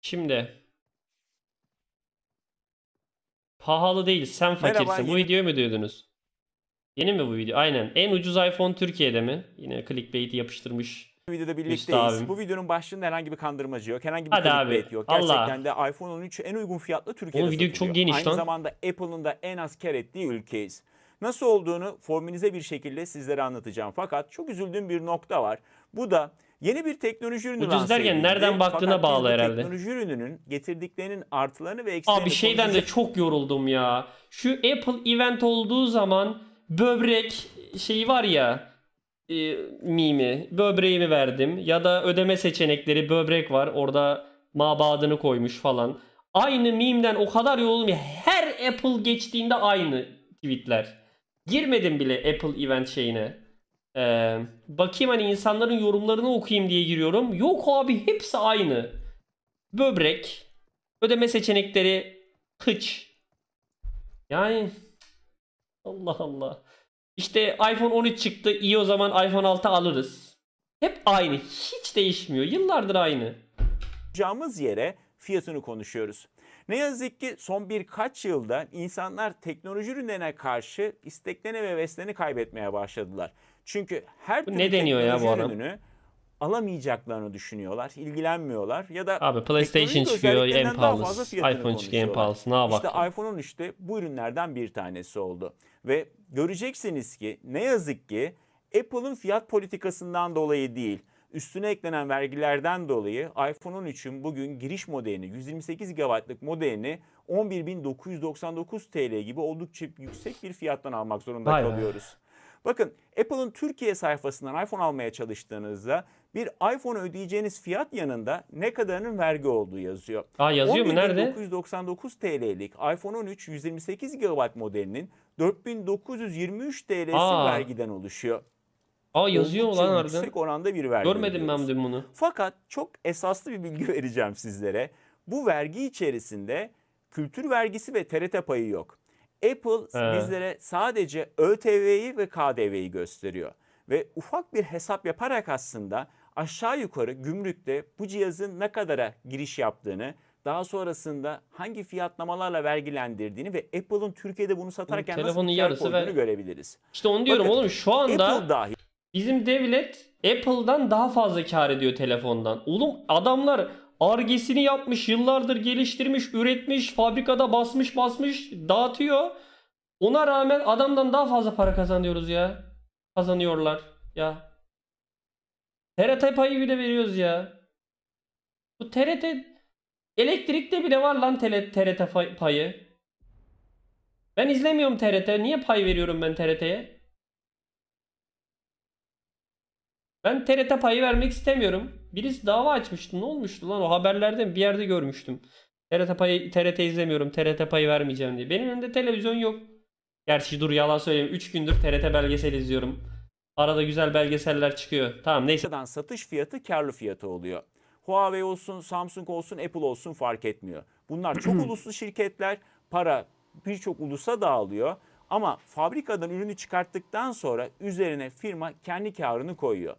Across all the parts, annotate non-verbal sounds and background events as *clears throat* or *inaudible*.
Şimdi pahalı değil sen fakirsin. bu videoyu mu duydunuz? Yeni mi bu video? Aynen. En ucuz iPhone Türkiye'de mi? Yine clickbait'i yapıştırmış. Bu videoda birlikteyiz. bu videonun başlığında herhangi bir kandırmacı yok. Herhangi bir Hadi abi. yok. Gerçekten de iPhone 13 en uygun fiyatlı Türkiye'de Bu video satılıyor. çok geniş Aynı lan. zamanda Apple'ın da en az kar ettiği ülkeyiz. Nasıl olduğunu formülize bir şekilde sizlere anlatacağım. Fakat çok üzüldüğüm bir nokta var. Bu da Yeni bir teknoloji ürünü Ucuz derken nereden baktığına bağlı herhalde. Teknoloji ürününün getirdiklerinin artılarını ve eksilerini Abi şeyden de çok yoruldum ya. Şu Apple event olduğu zaman böbrek şeyi var ya e, mimi böbreğimi verdim ya da ödeme seçenekleri böbrek var orada mabadını koymuş falan. Aynı mimden o kadar yoruldum ya her Apple geçtiğinde aynı tweetler. Girmedim bile Apple event şeyine. Ee, bakayım hani insanların yorumlarını okuyayım diye giriyorum. Yok abi hepsi aynı. Böbrek, ödeme seçenekleri, kıç. Yani Allah Allah. İşte iPhone 13 çıktı. iyi o zaman iPhone 6 alırız. Hep aynı. Hiç değişmiyor. Yıllardır aynı. Camız yere fiyatını konuşuyoruz. Ne yazık ki son birkaç yılda insanlar teknoloji ürünlerine karşı isteklerini ve veslerini kaybetmeye başladılar. Çünkü her bu ne deniyor ya bu adam? alamayacaklarını düşünüyorlar, ilgilenmiyorlar ya da Abi PlayStation çıkıyor en pahalısı, iPhone çıkıyor en pahalısı. Ne bak. İşte iPhone işte bu ürünlerden bir tanesi oldu ve göreceksiniz ki ne yazık ki Apple'ın fiyat politikasından dolayı değil, üstüne eklenen vergilerden dolayı iPhone 13'ün bugün giriş modelini 128 GB'lık modelini 11.999 TL gibi oldukça yüksek bir fiyattan almak zorunda Vay kalıyoruz. Be. Bakın Apple'ın Türkiye sayfasından iPhone almaya çalıştığınızda bir iPhone ödeyeceğiniz fiyat yanında ne kadarının vergi olduğu yazıyor. Aa yazıyor mu nerede? 999 TL'lik iPhone 13 128 GB modelinin 4923 TL'si Aa. vergiden oluşuyor. Aa yazıyor mu lan harbiden? Yüksek oranda bir vergi. Görmedim diyoruz. ben bunu. Fakat çok esaslı bir bilgi *laughs* vereceğim sizlere. Bu vergi içerisinde kültür vergisi ve TRT payı yok. Apple He. bizlere sadece ÖTV'yi ve KDV'yi gösteriyor. Ve ufak bir hesap yaparak aslında aşağı yukarı gümrükte bu cihazın ne kadara giriş yaptığını, daha sonrasında hangi fiyatlamalarla vergilendirdiğini ve Apple'ın Türkiye'de bunu satarken Bunun nasıl telefonun bir yarısı koyduğunu görebiliriz. İşte onu diyorum Bakın, oğlum şu anda Apple dahil bizim devlet Apple'dan daha fazla kar ediyor telefondan. Oğlum adamlar Argesini yapmış, yıllardır geliştirmiş, üretmiş, fabrikada basmış basmış dağıtıyor. Ona rağmen adamdan daha fazla para kazanıyoruz ya. Kazanıyorlar ya. TRT payı bile veriyoruz ya. Bu TRT elektrikte bile var lan TRT payı. Ben izlemiyorum TRT. Niye pay veriyorum ben TRT'ye? Ben TRT payı vermek istemiyorum. Birisi dava açmıştı. Ne olmuştu lan? O haberlerde bir yerde görmüştüm. TRT payı TRT izlemiyorum. TRT payı vermeyeceğim diye. Benim önümde televizyon yok. Gerçi dur yalan söyleyeyim. 3 gündür TRT belgesel izliyorum. Arada güzel belgeseller çıkıyor. Tamam neyse. Satış fiyatı karlı fiyatı oluyor. Huawei olsun, Samsung olsun, Apple olsun fark etmiyor. Bunlar çok *clears throat* uluslu şirketler. Para birçok ulusa dağılıyor. Ama fabrikadan ürünü çıkarttıktan sonra üzerine firma kendi karını koyuyor.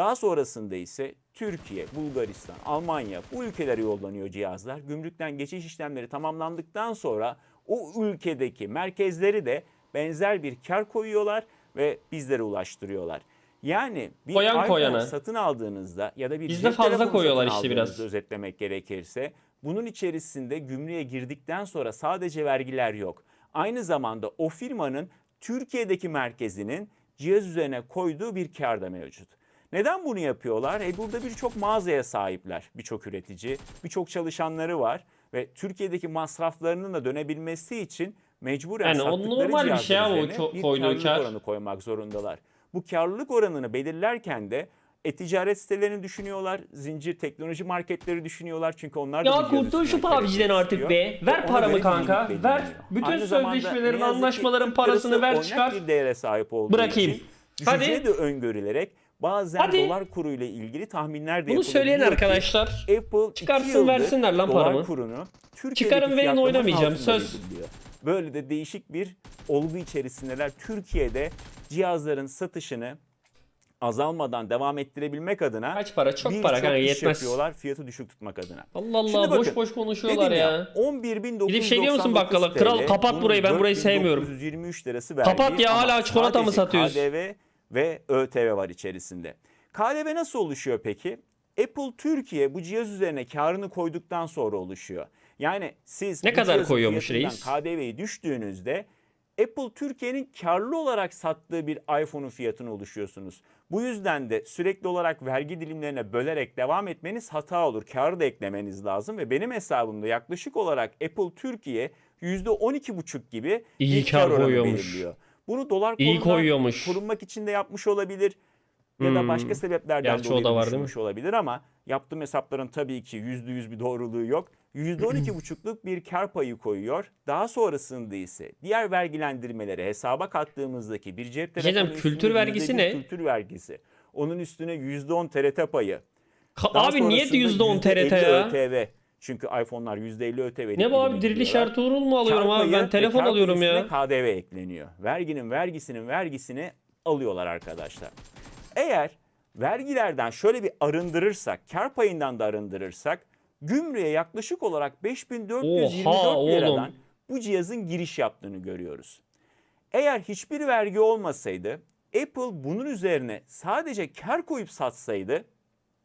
Daha sonrasında ise Türkiye, Bulgaristan, Almanya bu ülkelere yollanıyor cihazlar. Gümrükten geçiş işlemleri tamamlandıktan sonra o ülkedeki merkezleri de benzer bir kar koyuyorlar ve bizlere ulaştırıyorlar. Yani bir Koyan iPhone koyana. satın aldığınızda ya da bir Bizde fazla koyuyorlar işte biraz. Özetlemek gerekirse bunun içerisinde gümrüğe girdikten sonra sadece vergiler yok. Aynı zamanda o firmanın Türkiye'deki merkezinin cihaz üzerine koyduğu bir kar da mevcut. Neden bunu yapıyorlar? E burada birçok mağazaya sahipler birçok üretici, birçok çalışanları var ve Türkiye'deki masraflarının da dönebilmesi için mecburen yani sattıkları normal bir şey ama o bir karlılık kar. oranı koymak zorundalar. Bu karlılık oranını belirlerken de e-ticaret sitelerini düşünüyorlar. Zincir teknoloji marketleri düşünüyorlar. Çünkü onlar da Ya kurtul şu PUBG'den artık be. Ver paramı kanka. Ver. Bütün Aynı sözleşmelerin, anlaşmaların parasını ver çıkar. bir değere sahip olduğu Bırakayım. Için, Hadi. de öngörülerek Bazen Hadi. dolar kuru ile ilgili tahminler de Bunu söyleyen arkadaşlar Apple çıkarsın versinler lan paramı. kurunu Çıkarın verin oynamayacağım altında söz. Böyle de değişik bir olgu içerisindeler. Türkiye'de cihazların satışını azalmadan devam ettirebilmek adına Kaç para? Çok birçok para kanka, iş yetmez. yapıyorlar fiyatı düşük tutmak adına. Allah Allah Şimdi boş bakın, boş konuşuyorlar ya. ya. şey diyor musun bakkala? TL, Kral kapat burayı, ben burayı sevmiyorum. 4.923 lirası vergi. Kapat ya, hala çikolata mı satıyorsun? KDV ve ÖTV var içerisinde. KDV nasıl oluşuyor peki? Apple Türkiye bu cihaz üzerine karını koyduktan sonra oluşuyor. Yani siz ne kadar koyuyormuş reis? KDV'yi düştüğünüzde Apple Türkiye'nin karlı olarak sattığı bir iPhone'un fiyatını oluşuyorsunuz. Bu yüzden de sürekli olarak vergi dilimlerine bölerek devam etmeniz hata olur. Karı da eklemeniz lazım ve benim hesabımda yaklaşık olarak Apple Türkiye %12,5 gibi İyi bir kar, kar oranı belirliyor. Bunu dolar İyi koyuyormuş. korunmak için de yapmış olabilir. Ya hmm. da başka sebeplerden Gerçi dolayı da var, düşünmüş olabilir ama yaptığım hesapların tabii ki %100 bir doğruluğu yok. %12,5'luk *clears throat* bir kar payı koyuyor. Daha sonrasında ise diğer vergilendirmelere hesaba kattığımızdaki bir cep telefonu şey kültür vergisi ne? Kültür vergisi. Onun üstüne %10 TRT payı. Ka abi niye %10 TRT ya? ÖTV. Çünkü iPhone'lar %50 öte veriyor. Ne bu abi diriliş Ertuğrul mu alıyorum Çarpayı abi ben telefon alıyorum ya. KDV ekleniyor. Verginin vergisinin vergisini alıyorlar arkadaşlar. Eğer vergilerden şöyle bir arındırırsak, kar payından da arındırırsak gümrüğe yaklaşık olarak 5424 Oha, liradan oğlum. bu cihazın giriş yaptığını görüyoruz. Eğer hiçbir vergi olmasaydı Apple bunun üzerine sadece kar koyup satsaydı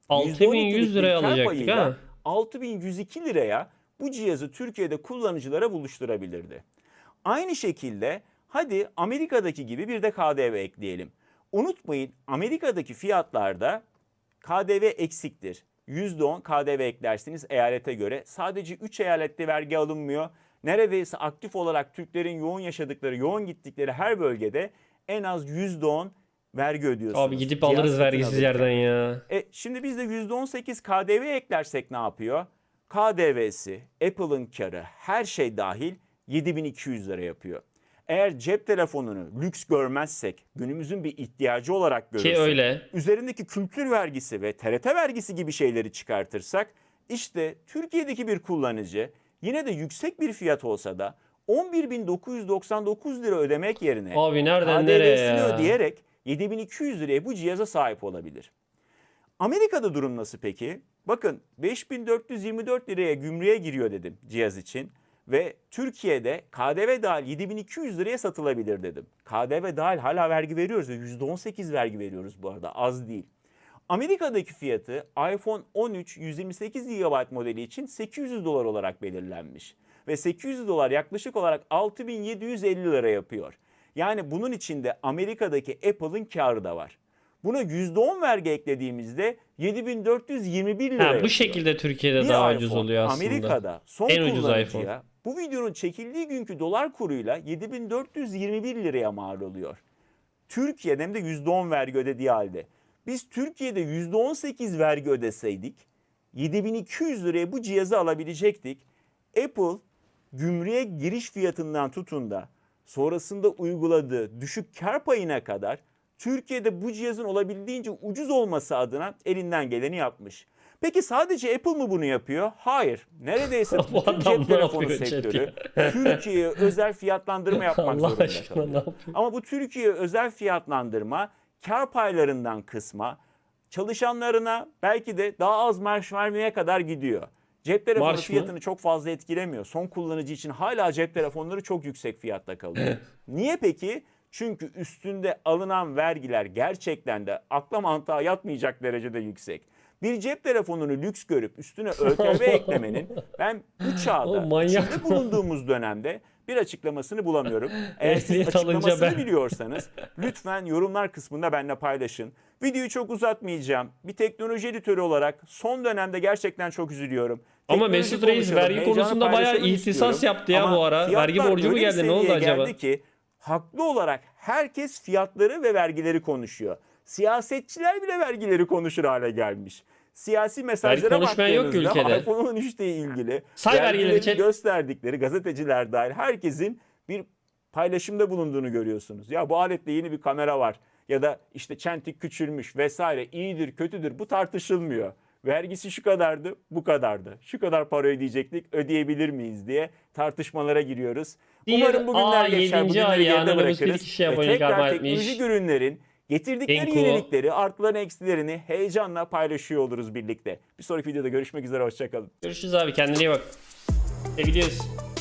6100 liraya alacaktık ha. 6102 liraya bu cihazı Türkiye'de kullanıcılara buluşturabilirdi. Aynı şekilde hadi Amerika'daki gibi bir de KDV ekleyelim. Unutmayın Amerika'daki fiyatlarda KDV eksiktir. %10 KDV eklersiniz eyalete göre. Sadece 3 eyalette vergi alınmıyor. Neredeyse aktif olarak Türklerin yoğun yaşadıkları, yoğun gittikleri her bölgede en az %10 vergi ödüyorsunuz. Abi gidip alırız vergisiz yerden ya. E, şimdi biz de %18 KDV eklersek ne yapıyor? KDV'si, Apple'ın karı her şey dahil 7200 lira yapıyor. Eğer cep telefonunu lüks görmezsek, günümüzün bir ihtiyacı olarak görürsek, Ki öyle. üzerindeki kültür vergisi ve TRT vergisi gibi şeyleri çıkartırsak, işte Türkiye'deki bir kullanıcı yine de yüksek bir fiyat olsa da 11.999 lira ödemek yerine Abi nereden KDV'sini nereye ya? 7200 liraya bu cihaza sahip olabilir. Amerika'da durum nasıl peki? Bakın 5424 liraya gümrüğe giriyor dedim cihaz için ve Türkiye'de KDV dahil 7200 liraya satılabilir dedim. KDV dahil hala vergi veriyoruz ve %18 vergi veriyoruz bu arada az değil. Amerika'daki fiyatı iPhone 13 128 GB modeli için 800 dolar olarak belirlenmiş ve 800 dolar yaklaşık olarak 6750 lira yapıyor. Yani bunun içinde Amerika'daki Apple'ın karı da var. Buna %10 vergi eklediğimizde 7421 lira. Ha, bu şekilde Türkiye'de bir daha iPhone, ucuz oluyor aslında. Amerika'da son en ucuz iPhone. Bu videonun çekildiği günkü dolar kuruyla 7421 liraya mal oluyor. Türkiye'de hem de %10 vergi ödediği halde. Biz Türkiye'de %18 vergi ödeseydik 7200 liraya bu cihazı alabilecektik. Apple gümrüğe giriş fiyatından tutun da sonrasında uyguladığı düşük kar payına kadar Türkiye'de bu cihazın olabildiğince ucuz olması adına elinden geleni yapmış. Peki sadece Apple mı bunu yapıyor? Hayır. Neredeyse *laughs* bütün cep telefonu sektörü *laughs* Türkiye'ye özel fiyatlandırma *laughs* yapmak Allah zorunda kalıyor. Ama bu Türkiye'ye özel fiyatlandırma kar paylarından kısma, çalışanlarına belki de daha az maaş vermeye kadar gidiyor. Cep telefonu Marş fiyatını mı? çok fazla etkilemiyor. Son kullanıcı için hala cep telefonları çok yüksek fiyatta kalıyor. Evet. Niye peki? Çünkü üstünde alınan vergiler gerçekten de akla mantığa yatmayacak derecede yüksek. Bir cep telefonunu lüks görüp üstüne ÖTV *laughs* eklemenin ben bu çağda içinde bulunduğumuz dönemde bir açıklamasını bulamıyorum. *laughs* Eğer siz açıklamasını ben... biliyorsanız lütfen yorumlar kısmında benimle paylaşın. Videoyu çok uzatmayacağım. Bir teknoloji editörü olarak son dönemde gerçekten çok üzülüyorum. Ama Mesut Reis vergi konusunda bayağı ihtisas yaptı ya Ama bu ara. Vergi borcu mu geldi ne oldu acaba? ki haklı olarak herkes fiyatları ve vergileri konuşuyor. Siyasetçiler bile vergileri konuşur hale gelmiş. Siyasi mesajlara konuşmayan yok ki ülkede. iPhone'un 3 ile ilgili Say vergileri çet... gösterdikleri gazeteciler dahil herkesin bir paylaşımda bulunduğunu görüyorsunuz. Ya bu aletle yeni bir kamera var ya da işte çentik küçülmüş vesaire iyidir kötüdür bu tartışılmıyor vergisi şu kadardı, bu kadardı. Şu kadar para ödeyecektik, ödeyebilir miyiz diye tartışmalara giriyoruz. Diğer, Umarım bugünler aa, geçer, bugünleri geride bırakırız. Ve tekrar teknolojik ürünlerin getirdikleri Genko. yenilikleri, artlarını, eksilerini heyecanla paylaşıyor oluruz birlikte. Bir sonraki videoda görüşmek üzere, hoşçakalın. Görüşürüz abi, kendine iyi bak. Ne biliyorsun?